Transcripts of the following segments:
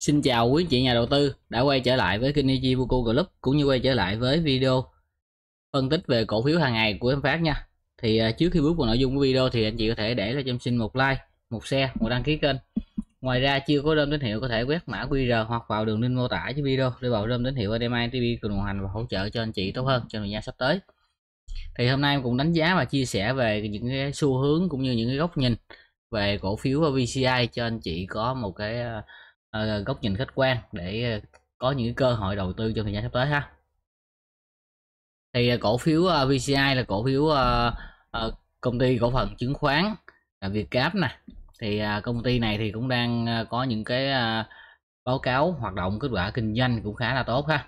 Xin chào quý chị nhà đầu tư đã quay trở lại với kênh Eji Buku Group cũng như quay trở lại với video phân tích về cổ phiếu hàng ngày của em Phát nha. Thì à, trước khi bước vào nội dung của video thì anh chị có thể để cho em xin một like, một share, một đăng ký kênh. Ngoài ra chưa có đơn tín hiệu có thể quét mã QR hoặc vào đường link mô tả dưới video để vào đơn tín hiệu HDMI TV cùng đồng hành và hỗ trợ cho anh chị tốt hơn trong thời gian sắp tới. Thì hôm nay em cũng đánh giá và chia sẻ về những cái xu hướng cũng như những cái góc nhìn về cổ phiếu VCI cho anh chị có một cái à, Ờ, góc nhìn khách quan để ờ, có những cơ hội đầu tư trong thời gian sắp tới ha thì ờ, cổ phiếu VCI là cổ phiếu công ty cổ phần chứng khoán Việt Vietcap nè thì công ty này thì cũng đang có những cái báo cáo hoạt động kết quả kinh doanh cũng khá là tốt ha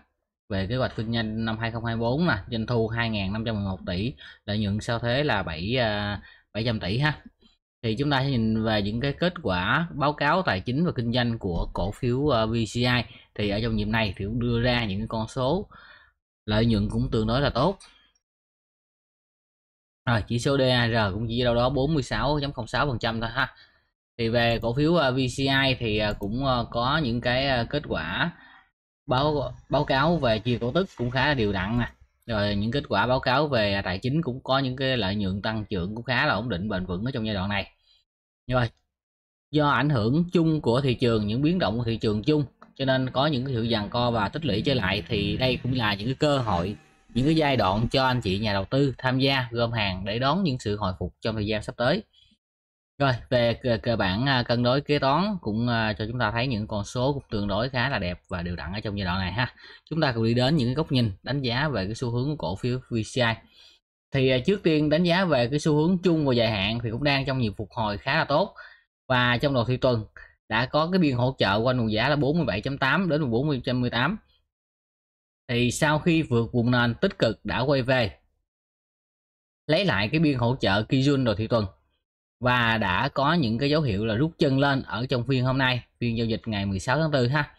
về kế hoạch kinh doanh năm 2024 nè doanh thu 2.511 tỷ lợi nhuận sau thế là 7 700 tỷ ha thì chúng ta sẽ nhìn về những cái kết quả báo cáo tài chính và kinh doanh của cổ phiếu VCI ờ, thì ở trong nhiệm này thì cũng đưa ra những con số lợi nhuận cũng tương đối là tốt rồi chỉ số DAR cũng chỉ đâu đó 46.06% thôi ha thì về cổ phiếu VCI ờ, thì ờ, cũng có những cái kết quả báo báo cáo về chia cổ tức cũng khá là đều đặn nè rồi những kết quả báo cáo về tài chính cũng có những cái lợi nhuận tăng trưởng cũng khá là ổn định bền vững ở trong giai đoạn này rồi do ảnh hưởng chung của thị trường những biến động của thị trường chung cho nên có những cái sự giằng co và tích lũy trở lại thì đây cũng là những cái cơ hội những cái giai đoạn cho anh chị nhà đầu tư tham gia gom hàng để đón những sự hồi phục trong thời gian sắp tới rồi về cơ, bản à, cân đối kế toán cũng à, cho chúng ta thấy những con số cũng tương đối khá là đẹp và đều đặn ở trong giai đoạn này ha. Chúng ta cùng đi đến những cái góc nhìn đánh giá về cái xu hướng của cổ phiếu VCI. Thì à, trước tiên đánh giá về cái xu hướng chung và dài hạn thì cũng đang trong nhiều phục hồi khá là tốt và trong đầu thị tuần đã có cái biên hỗ trợ quanh vùng giá là 47.8 đến 40.18 thì sau khi vượt vùng nền tích cực đã quay về lấy lại cái biên hỗ trợ Kijun đầu thị tuần và đã có những cái dấu hiệu là rút chân lên ở trong phiên hôm nay phiên giao dịch ngày 16 tháng 4 ha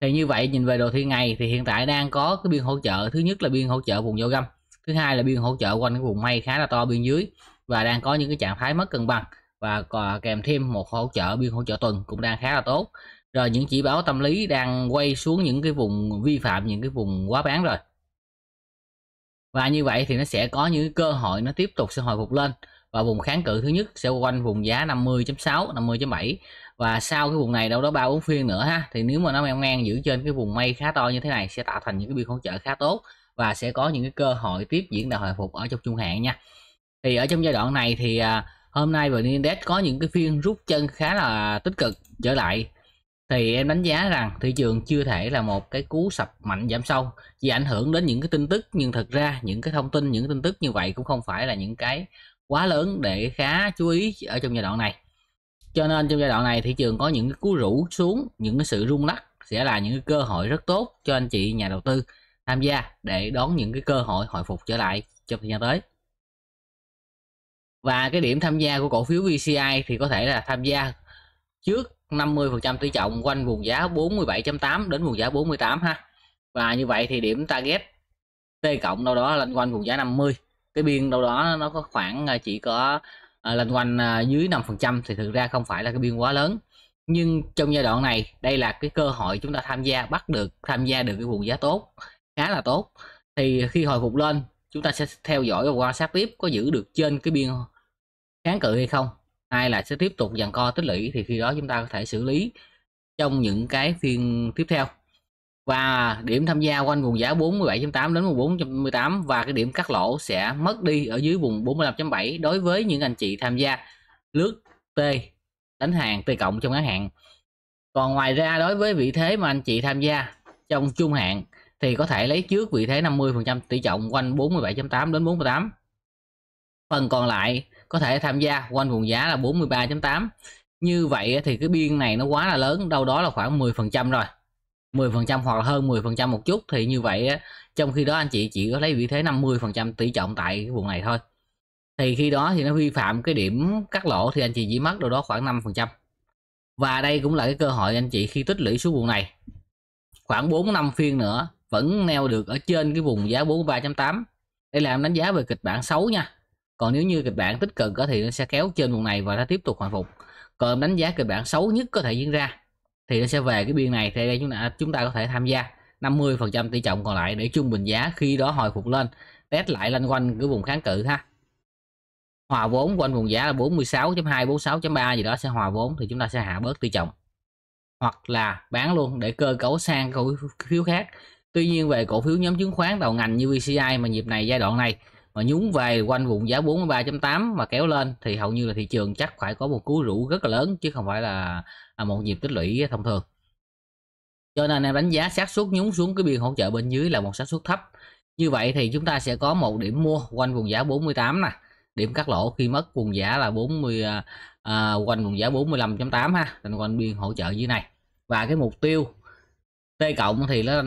thì như vậy nhìn về đồ thị ngày thì hiện tại đang có cái biên hỗ trợ thứ nhất là biên hỗ trợ vùng giao găm thứ hai là biên hỗ trợ quanh cái vùng may khá là to biên dưới và đang có những cái trạng thái mất cân bằng và kèm thêm một hỗ trợ biên hỗ trợ tuần cũng đang khá là tốt rồi những chỉ báo tâm lý đang quay xuống những cái vùng vi phạm những cái vùng quá bán rồi và như vậy thì nó sẽ có những cơ hội nó tiếp tục sẽ hồi phục lên và vùng kháng cự thứ nhất sẽ quanh vùng giá 50.6 50.7 và sau cái vùng này đâu đó ba bốn phiên nữa ha thì nếu mà nó ngang ngang giữ trên cái vùng mây khá to như thế này sẽ tạo thành những cái biên hỗ trợ khá tốt và sẽ có những cái cơ hội tiếp diễn đà hồi phục ở trong trung hạn nha thì ở trong giai đoạn này thì à, hôm nay vn index có những cái phiên rút chân khá là tích cực trở lại thì em đánh giá rằng thị trường chưa thể là một cái cú sập mạnh giảm sâu chỉ ảnh hưởng đến những cái tin tức nhưng thật ra những cái thông tin những cái tin tức như vậy cũng không phải là những cái quá lớn để khá chú ý ở trong giai đoạn này cho nên trong giai đoạn này thị trường có những cú rũ xuống những cái sự rung lắc sẽ là những cái cơ hội rất tốt cho anh chị nhà đầu tư tham gia để đón những cái cơ hội hồi phục trở lại trong thời gian tới và cái điểm tham gia của cổ phiếu VCI thì có thể là tham gia trước 50% tỷ trọng quanh vùng giá 47.8 đến vùng giá 48 ha và như vậy thì điểm target T cộng đâu đó lên quanh vùng giá 50 cái biên đâu đó nó có khoảng à, chỉ có à, loanh quanh à, dưới 5% thì thực ra không phải là cái biên quá lớn nhưng trong giai đoạn này đây là cái cơ hội chúng ta tham gia bắt được tham gia được cái vùng giá tốt khá là tốt thì khi hồi phục lên chúng ta sẽ theo dõi và quan sát tiếp có giữ được trên cái biên kháng cự hay không hay là sẽ tiếp tục dàn co tích lũy thì khi đó chúng ta có thể xử lý trong những cái phiên tiếp theo và điểm tham gia quanh vùng giá 47.8 đến 14.18 và cái điểm cắt lỗ sẽ mất đi ở dưới vùng 45.7 đối với những anh chị tham gia lướt T đánh hàng T cộng trong ngắn hạn còn ngoài ra đối với vị thế mà anh chị tham gia trong trung hạn thì có thể lấy trước vị thế 50% tỷ trọng quanh 47.8 đến 48 phần còn lại có thể tham gia quanh vùng giá là 43.8 như vậy thì cái biên này nó quá là lớn đâu đó là khoảng 10% rồi 10% hoặc là hơn 10% một chút thì như vậy á, trong khi đó anh chị chỉ có lấy vị thế 50% tỷ trọng tại cái vùng này thôi thì khi đó thì nó vi phạm cái điểm cắt lỗ thì anh chị chỉ mất đâu đó khoảng 5% và đây cũng là cái cơ hội anh chị khi tích lũy xuống vùng này khoảng 4 năm phiên nữa vẫn neo được ở trên cái vùng giá 43.8 đây là em đánh giá về kịch bản xấu nha còn nếu như kịch bản tích cực thì nó sẽ kéo trên vùng này và nó tiếp tục hồi phục còn đánh giá kịch bản xấu nhất có thể diễn ra thì nó sẽ về cái biên này thì đây chúng ta chúng ta có thể tham gia 50 phần trăm tỷ trọng còn lại để trung bình giá khi đó hồi phục lên test lại loanh quanh cái vùng kháng cự ha hòa vốn quanh vùng giá là 46.2 46.3 gì đó sẽ hòa vốn thì chúng ta sẽ hạ bớt tỷ trọng hoặc là bán luôn để cơ cấu sang cổ phiếu khác tuy nhiên về cổ phiếu nhóm chứng khoán đầu ngành như VCI mà nhịp này giai đoạn này mà nhún về quanh vùng giá 43.8 mà kéo lên thì hầu như là thị trường chắc phải có một cú rũ rất là lớn chứ không phải là, à, một nhịp tích lũy thông thường cho nên em đánh giá xác suất nhún xuống cái biên hỗ trợ bên dưới là một xác suất thấp như vậy thì chúng ta sẽ có một điểm mua quanh vùng giá 48 nè điểm cắt lỗ khi mất vùng giá là 40 à, à, quanh vùng giá 45.8 ha thành quanh biên hỗ trợ dưới này và cái mục tiêu T cộng thì nó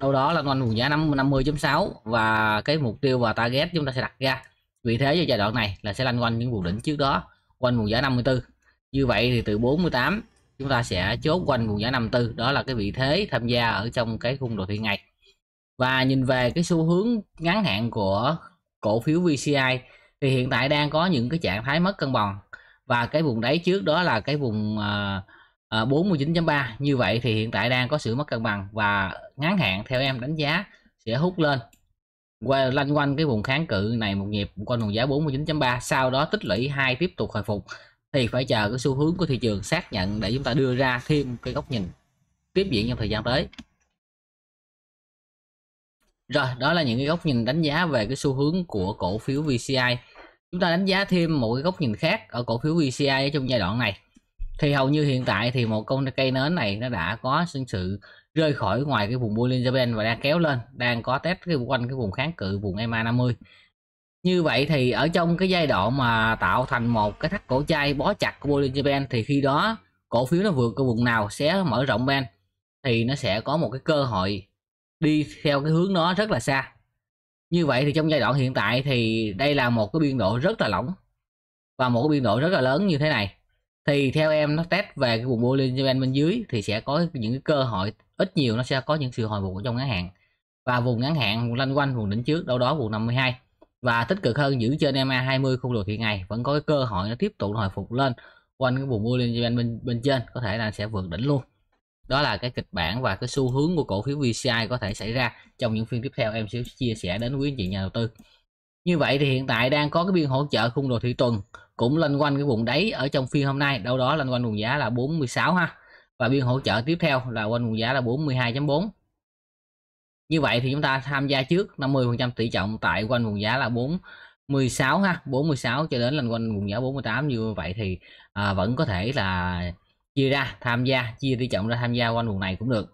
đâu đó là quanh vùng giá 50.6 và cái mục tiêu và target chúng ta sẽ đặt ra vị thế cho giai đoạn này là sẽ lanh quanh những vùng đỉnh trước đó quanh vùng giá 54 như vậy thì từ 48 chúng ta sẽ chốt quanh vùng giá 54 đó là cái vị thế tham gia ở trong cái khung đồ thị ngày và nhìn về cái xu hướng ngắn hạn của cổ phiếu VCI thì hiện tại đang có những cái trạng thái mất cân bằng và cái vùng đáy trước đó là cái vùng uh, à, ờ, 49.3 như vậy thì hiện tại đang có sự mất cân bằng và ngắn hạn theo em đánh giá sẽ hút lên qua lanh quanh cái vùng kháng cự này một nhịp quanh vùng giá 49.3 sau đó tích lũy hai tiếp tục hồi phục thì phải chờ cái xu hướng của thị trường xác nhận để chúng ta đưa ra thêm cái góc nhìn tiếp diễn trong thời gian tới rồi đó là những cái góc nhìn đánh giá về cái xu hướng của cổ phiếu VCI chúng ta đánh giá thêm một cái góc nhìn khác ở cổ phiếu VCI trong giai đoạn này thì hầu như hiện tại thì một con cây nến này nó đã có sự rơi khỏi ngoài cái vùng Bollinger Band và đang kéo lên đang có test cái quanh cái vùng kháng cự vùng EMA 50 như vậy thì ở trong cái giai đoạn mà tạo thành một cái thắt cổ chai bó chặt của Bollinger Band thì khi đó cổ phiếu nó vượt cái vùng nào sẽ mở rộng band thì nó sẽ có một cái cơ hội đi theo cái hướng nó rất là xa như vậy thì trong giai đoạn hiện tại thì đây là một cái biên độ rất là lỏng và một cái biên độ rất là lớn như thế này thì theo em nó test về cái vùng bowling cho bên dưới thì sẽ có những cái cơ hội ít nhiều nó sẽ có những sự hồi phục trong ngắn hạn và vùng ngắn hạn vùng lanh quanh vùng đỉnh trước đâu đó vùng 52 và tích cực hơn giữ trên MA 20 khung đồ thị ngày vẫn có cái cơ hội nó tiếp tục hồi phục lên quanh cái vùng mua lên bên bên trên có thể là sẽ vượt đỉnh luôn đó là cái kịch bản và cái xu hướng của cổ phiếu VCI có thể xảy ra trong những phiên tiếp theo em sẽ chia sẻ đến quý anh chị nhà đầu tư như vậy thì hiện tại đang có cái biên hỗ trợ khung đồ thị tuần cũng lên quanh cái vùng đáy ở trong phiên hôm nay đâu đó lên quanh vùng giá là 46 ha và biên hỗ trợ tiếp theo là quanh vùng giá là 42.4 như vậy thì chúng ta tham gia trước 50% tỷ trọng tại quanh vùng giá là 46 ha 46 cho đến lên quanh vùng giá 48 như vậy thì à, vẫn có thể là chia ra tham gia chia tỷ trọng ra tham gia quanh vùng này cũng được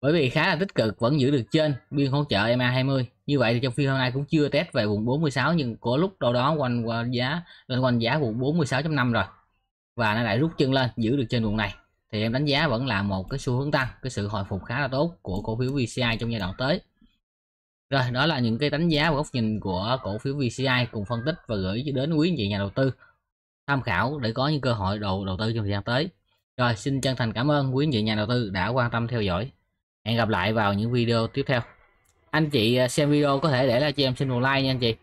bởi vì khá là tích cực vẫn giữ được trên biên hỗ trợ MA20 như vậy thì trong phiên hôm nay cũng chưa test về vùng 46 nhưng có lúc đâu đó quanh, quanh giá lên quanh giá vùng 46.5 rồi và nó lại rút chân lên giữ được trên vùng này thì em đánh giá vẫn là một cái xu hướng tăng cái sự hồi phục khá là tốt của cổ phiếu VCI trong giai đoạn tới rồi đó là những cái đánh giá và góc nhìn của cổ phiếu VCI cùng phân tích và gửi đến quý vị nhà đầu tư tham khảo để có những cơ hội đầu đầu tư trong thời gian tới rồi xin chân thành cảm ơn quý vị nhà đầu tư đã quan tâm theo dõi hẹn gặp lại vào những video tiếp theo anh chị à, xem video có thể để lại cho em xin một like nha anh chị